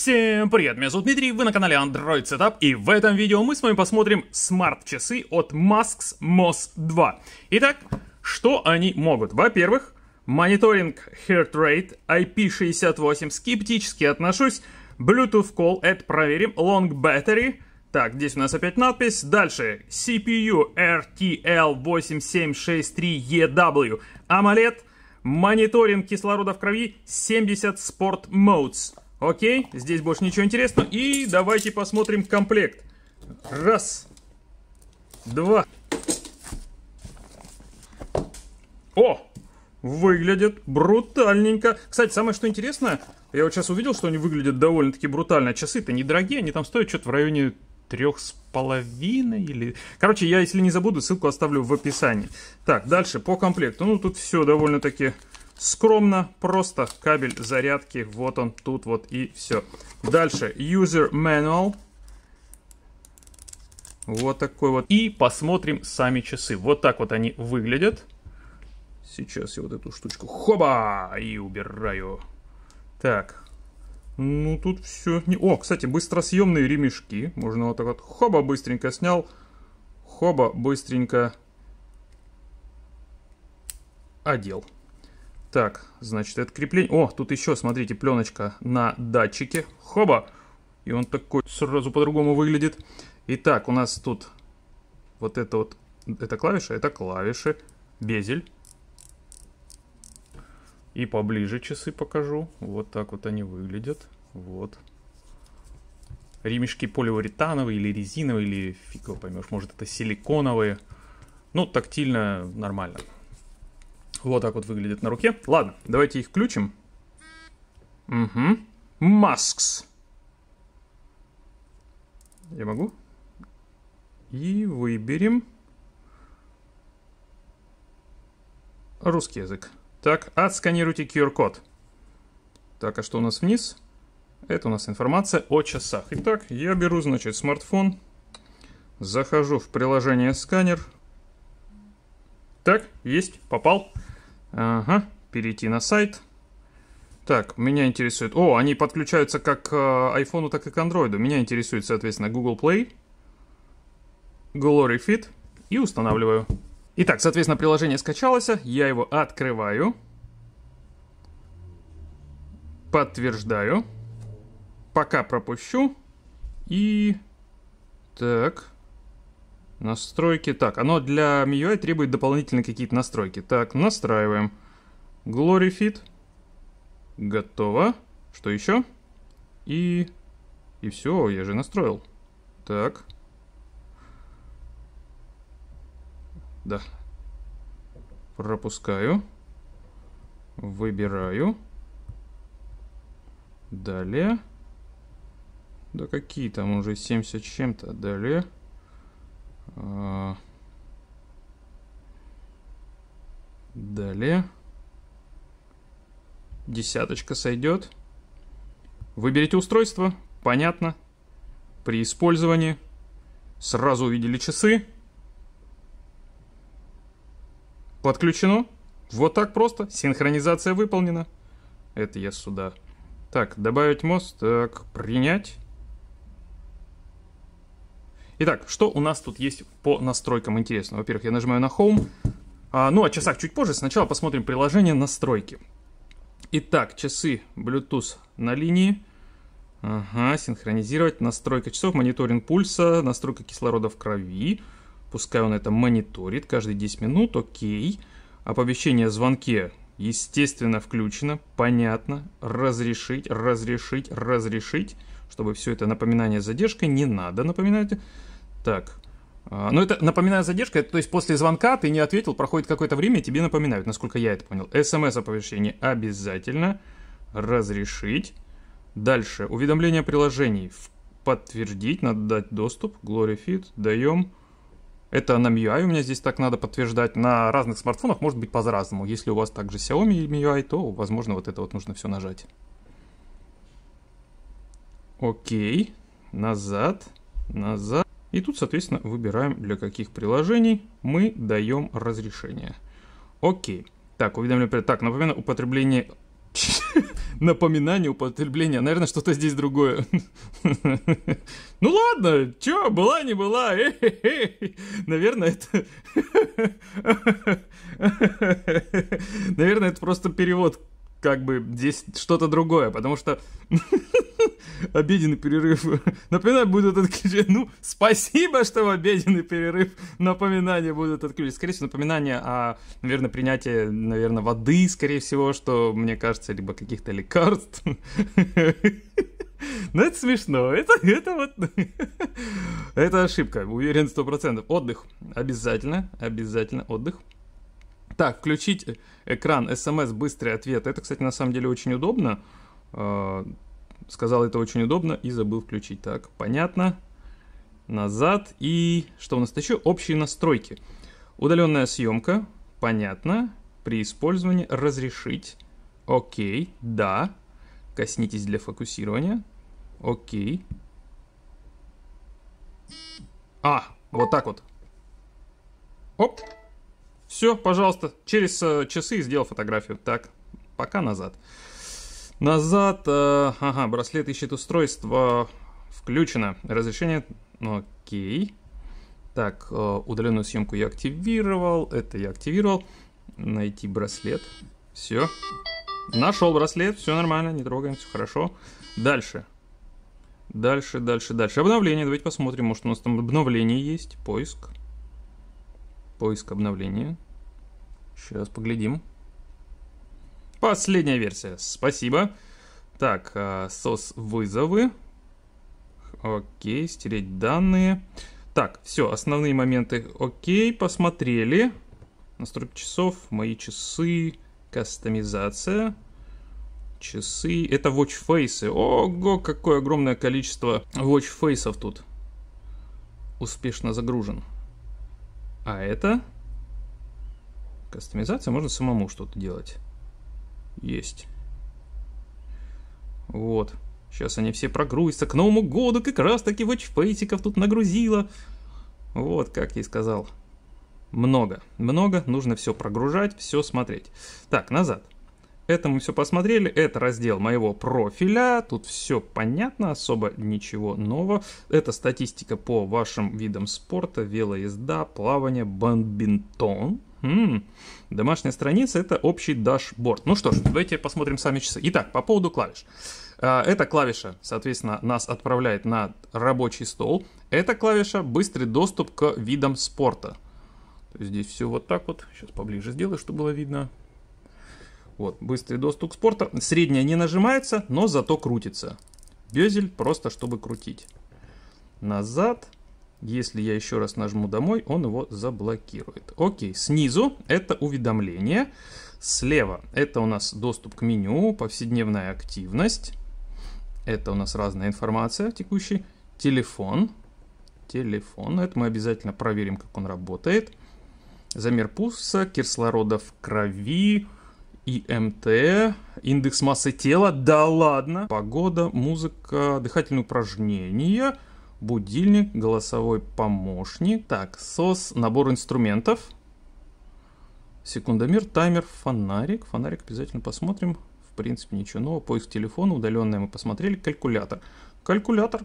Всем привет, меня зовут Дмитрий, вы на канале Android Setup, и в этом видео мы с вами посмотрим смарт-часы от Masks MOS 2. Итак, что они могут? Во-первых, мониторинг heart rate, IP68, скептически отношусь, Bluetooth call, это проверим, long battery, так, здесь у нас опять надпись. Дальше. CPU RTL8763EW. AMOLED. Мониторинг кислорода в крови 70 Sport Modes. Окей, здесь больше ничего интересного. И давайте посмотрим комплект. Раз. Два. О! Выглядит брутальненько. Кстати, самое что интересное, я вот сейчас увидел, что они выглядят довольно-таки брутально. Часы-то недорогие, они там стоят что-то в районе трех с половиной или... Короче, я, если не забуду, ссылку оставлю в описании. Так, дальше по комплекту. Ну, тут все довольно-таки скромно, просто кабель зарядки, вот он тут вот и все. Дальше, User Manual. Вот такой вот. И посмотрим сами часы. Вот так вот они выглядят. Сейчас я вот эту штучку хоба и убираю. Так, ну тут все... Не... О, кстати, быстросъемные ремешки. Можно вот так вот хоба быстренько снял. Хоба быстренько одел. Так, значит, это крепление. О, тут еще, смотрите, пленочка на датчике. Хоба! И он такой сразу по-другому выглядит. Итак, у нас тут вот это вот, это клавиша, это клавиши, безель. И поближе часы покажу. Вот так вот они выглядят. Вот. Ремешки полиуретановые или резиновые, или фиг его поймешь. Может это силиконовые. Ну, тактильно нормально. Вот так вот выглядит на руке. Ладно, давайте их включим. Угу. Маскс. Я могу? И выберем русский язык. Так, отсканируйте QR-код. Так, а что у нас вниз? Это у нас информация о часах. Итак, я беру, значит, смартфон, захожу в приложение сканер, так, есть, попал. Ага, перейти на сайт. Так, меня интересует... О, они подключаются как к э, айфону, так и к андроиду. Меня интересует, соответственно, Google Play, Glory Fit и устанавливаю. Итак, соответственно, приложение скачалось, я его открываю, подтверждаю, пока пропущу и... Так, Настройки. Так, оно для MIUI требует дополнительные какие-то настройки. Так, настраиваем. Glory Fit. Готово. Что еще? И... И все, я же настроил. Так. Да. Пропускаю. Выбираю. Далее. Да какие там уже 70 чем-то. Далее. Э, далее. Десяточка сойдет. Выберите устройство. Понятно. При использовании сразу увидели часы. Подключено. Вот так просто. Синхронизация выполнена. Это я сюда. Так, добавить мост. Так, принять. Итак, что у нас тут есть по настройкам интересного? Во-первых, я нажимаю на Home. А, ну, о часах чуть позже. Сначала посмотрим приложение настройки. Итак, часы Bluetooth на линии. Ага, синхронизировать. Настройка часов, мониторинг пульса, настройка кислорода в крови. Пускай он это мониторит каждые 10 минут, окей. Оповещение о звонке, естественно, включено, понятно. Разрешить, разрешить, разрешить, чтобы все это напоминание задержкой не надо напоминать. Так. А, ну, это, напоминаю, задержка, то есть после звонка ты не ответил, проходит какое-то время, тебе напоминают, насколько я это понял. СМС-оповещение обязательно. Разрешить. Дальше. Уведомление приложений. Подтвердить, надо дать доступ. Glorifit, даем. Это на MIUI у меня здесь так надо подтверждать. На разных смартфонах может быть по-разному. Если у вас также Xiaomi и MIUI, то, возможно, вот это вот нужно все нажать. Окей. Назад. Назад. И тут, соответственно, выбираем, для каких приложений мы даем разрешение. Окей. Так, уведомление. Так, напоминаю, употребление... Напоминание употребления. Наверное, что-то здесь другое. Ну ладно, чё, была не была. Наверное, это... Наверное, это просто перевод как бы здесь что-то другое, потому что обеденный перерыв. напоминать будут отключать. Ну, спасибо, что в обеденный перерыв напоминания будут отключить. Скорее всего, напоминание о, наверное, принятии, наверное, воды, скорее всего, что, мне кажется, либо каких-то лекарств. Но это смешно. Это, это вот... это ошибка, уверен, сто процентов. Отдых. Обязательно, обязательно отдых. Так, включить э, экран смс быстрый ответ. Это, кстати, на самом деле очень удобно. А, сказал это очень удобно и забыл включить. Так, понятно. Назад. И что у нас еще? Общие настройки. Удаленная съемка. Понятно. При использовании разрешить. Окей. Да. Коснитесь для фокусирования. Окей. А, вот так вот. Оп. Все, пожалуйста, через э, часы сделал фотографию. Так, пока назад. Назад, э, ага, браслет ищет устройство. Включено. Разрешение, ну, окей. Так, э, удаленную съемку я активировал. Это я активировал. Найти браслет. Все. Нашел браслет, все нормально, не трогаем, все хорошо. Дальше. Дальше, дальше, дальше. Обновление, давайте посмотрим, может у нас там обновление есть, поиск. Поиск обновления. Сейчас поглядим. Последняя версия. Спасибо. Так, а, сос вызовы. Окей, стереть данные. Так, все, основные моменты. Окей, посмотрели. Настройки часов, мои часы, кастомизация часы. Это watch faces. Ого, какое огромное количество watch watchface'ов тут. Успешно загружен. А это кастомизация, можно самому что-то делать. Есть. Вот. Сейчас они все прогрузятся. К Новому году как раз таки ватчфейтиков тут нагрузило. Вот, как я и сказал. Много. Много. Нужно все прогружать, все смотреть. Так, назад. Это мы все посмотрели, это раздел моего профиля, тут все понятно, особо ничего нового. Это статистика по вашим видам спорта, велоезда, плавание, бомбинтон. м Домашняя страница это общий дашборд. Ну что ж, давайте посмотрим сами часы. Итак, по поводу клавиш. А, эта клавиша, соответственно, нас отправляет на рабочий стол. Эта клавиша быстрый доступ к видам спорта. Здесь все вот так вот. Сейчас поближе сделаю, чтобы было видно. Вот, быстрый доступ к спорта. Средняя не нажимается, но зато крутится. Безель просто, чтобы крутить. Назад. Если я еще раз нажму домой, он его заблокирует. Окей, снизу это уведомление. Слева это у нас доступ к меню, повседневная активность. Это у нас разная информация текущий Телефон. Телефон. Это мы обязательно проверим, как он работает. Замер пульса, кислорода в крови, ИМТ, индекс массы тела, да ладно, погода, музыка, дыхательные упражнения, будильник, голосовой помощник, так, СОС, набор инструментов, секундомер, таймер, фонарик, фонарик обязательно посмотрим, в принципе ничего нового, поиск телефона, удаленное мы посмотрели, калькулятор, калькулятор,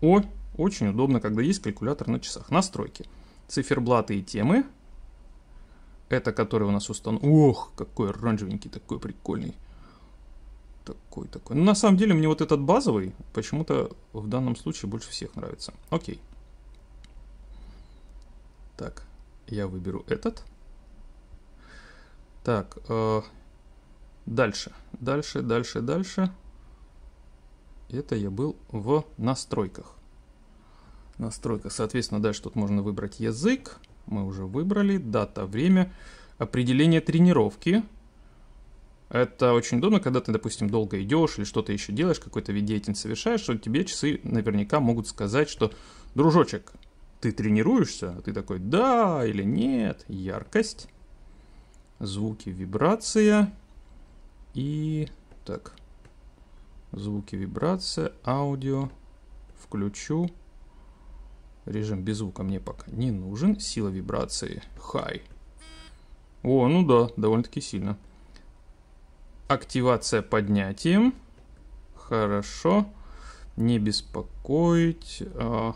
о, очень удобно, когда есть калькулятор на часах, настройки, циферблаты и темы, это который у нас установлен. Ох, какой оранжевенький, такой прикольный. Такой, такой. Ну, на самом деле, мне вот этот базовый почему-то в данном случае больше всех нравится. Окей. Так, я выберу этот. Так, э, дальше, дальше, дальше, дальше. Это я был в настройках. Настройка, соответственно, дальше тут можно выбрать язык. Язык мы уже выбрали, дата, время, определение тренировки. Это очень удобно, когда ты, допустим, долго идешь или что-то еще делаешь, какой-то вид деятельности совершаешь, что тебе часы наверняка могут сказать, что «Дружочек, ты тренируешься?» а Ты такой «Да» или «Нет». Яркость, звуки, вибрация и... Так, звуки, вибрация, аудио, включу, Режим без звука мне пока не нужен. Сила вибрации high. О, ну да, довольно-таки сильно. Активация поднятием. Хорошо. Не беспокоить. А,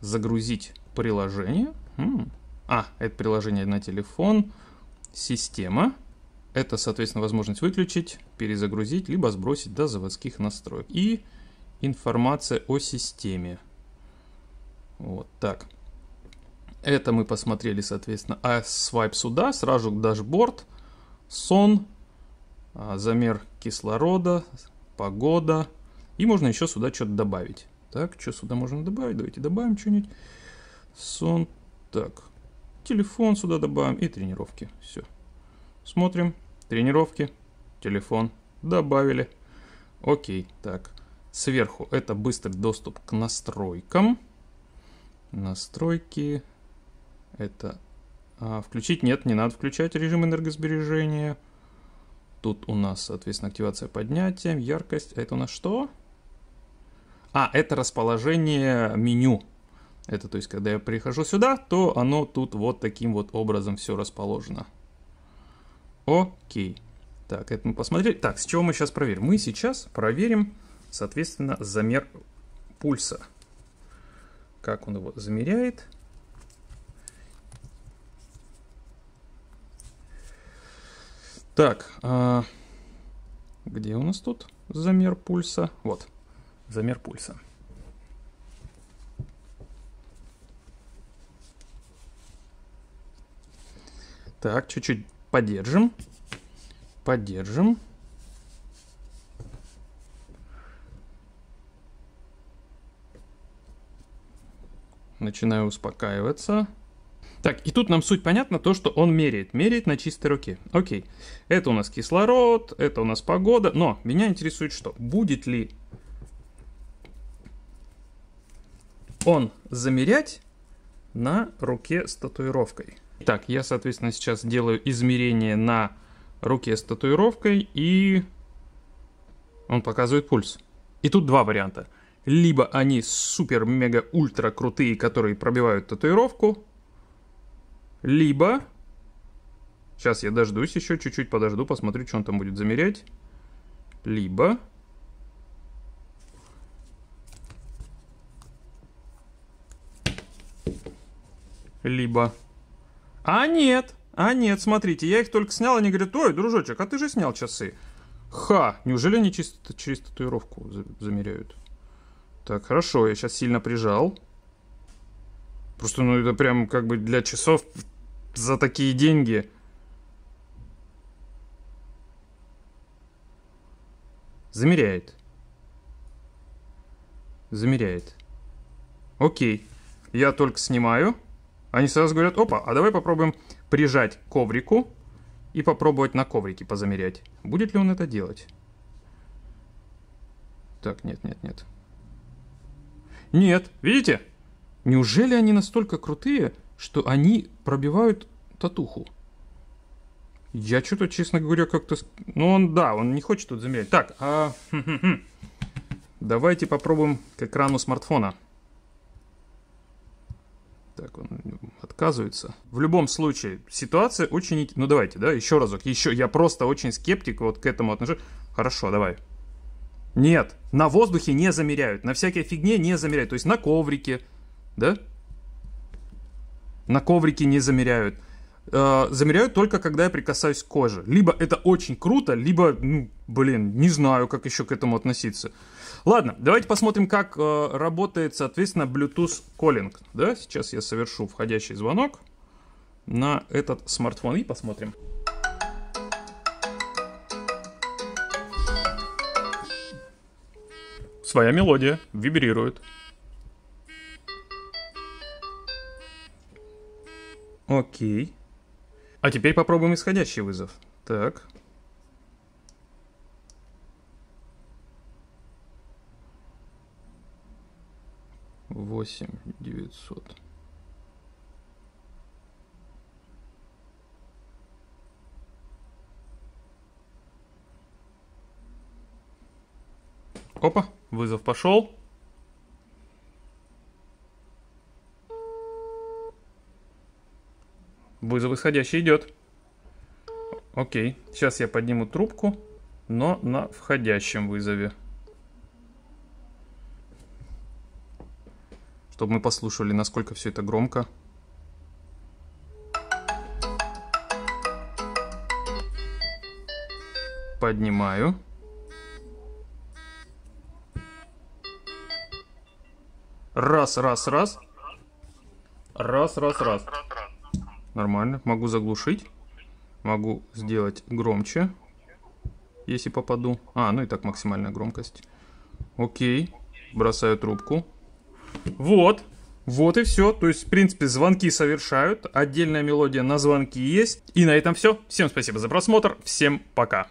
загрузить приложение. Хм. а, это приложение на телефон. Система. Это, соответственно, возможность выключить, перезагрузить, либо сбросить до заводских настроек. И информация о системе. Вот так. Это мы посмотрели, соответственно, А свайп сюда, сразу к дашборд, сон, а, замер кислорода, погода. И можно еще сюда что-то добавить. Так, что сюда можно добавить? Давайте добавим что-нибудь. Сон, так, телефон сюда добавим и тренировки. Все. Смотрим, тренировки, телефон, добавили. Окей, так, сверху это быстрый доступ к настройкам настройки. Это а, включить. Нет, не надо включать режим энергосбережения. Тут у нас, соответственно, активация поднятия, яркость. А это у нас что? А, это расположение меню. Это, то есть, когда я прихожу сюда, то оно тут вот таким вот образом все расположено. Окей. Так, это мы посмотрели. Так, с чего мы сейчас проверим? Мы сейчас проверим, соответственно, замер пульса как он его замеряет. Так, а где у нас тут замер пульса? Вот, замер пульса. Так, чуть-чуть подержим. Подержим. начинаю успокаиваться. Так, и тут нам суть понятна, то, что он меряет. Меряет на чистой руке. Окей. Это у нас кислород, это у нас погода. Но меня интересует что? Будет ли он замерять на руке с татуировкой? Так, я, соответственно, сейчас делаю измерение на руке с татуировкой, и он показывает пульс. И тут два варианта – либо они супер-мега-ультра крутые, которые пробивают татуировку, либо... Сейчас я дождусь еще, чуть-чуть подожду, посмотрю, что он там будет замерять. Либо... Либо... А нет, а нет, смотрите, я их только снял, они говорят, ой, дружочек, а ты же снял часы. Ха, неужели они чисто через татуировку замеряют? Так, хорошо, я сейчас сильно прижал. Просто, ну, это прям как бы для часов за такие деньги. Замеряет. Замеряет. Окей. Я только снимаю. Они сразу говорят, опа, а давай попробуем прижать коврику и попробовать на коврике позамерять. Будет ли он это делать? Так, нет, нет, нет. Нет, видите? Неужели они настолько крутые, что они пробивают татуху? Я что-то, честно говоря, как-то... Ну, он, да, он не хочет тут замерять. Так, а... Давайте попробуем к экрану смартфона. Так, он отказывается. В любом случае, ситуация очень... Ну, давайте, да, еще разок. Еще, я просто очень скептик вот к этому отношению. Хорошо, давай. Нет, на воздухе не замеряют, на всякой фигне не замеряют. То есть на коврике, да? На коврике не замеряют. Э, замеряют только, когда я прикасаюсь к коже. Либо это очень круто, либо, ну, блин, не знаю, как еще к этому относиться. Ладно, давайте посмотрим, как э, работает, соответственно, Bluetooth calling. Да? Сейчас я совершу входящий звонок на этот смартфон и посмотрим. своя мелодия, вибрирует. Окей. А теперь попробуем исходящий вызов. Так. Восемь девятьсот. Опа. Вызов пошел. Вызов исходящий идет. Окей, сейчас я подниму трубку, но на входящем вызове. Чтобы мы послушали, насколько все это громко. Поднимаю. Раз, раз, раз. Раз, раз, раз. Нормально. Могу заглушить. Могу сделать громче, если попаду. А, ну и так максимальная громкость. Окей. Бросаю трубку. Вот. Вот и все. То есть, в принципе, звонки совершают. Отдельная мелодия на звонки есть. И на этом все. Всем спасибо за просмотр. Всем пока.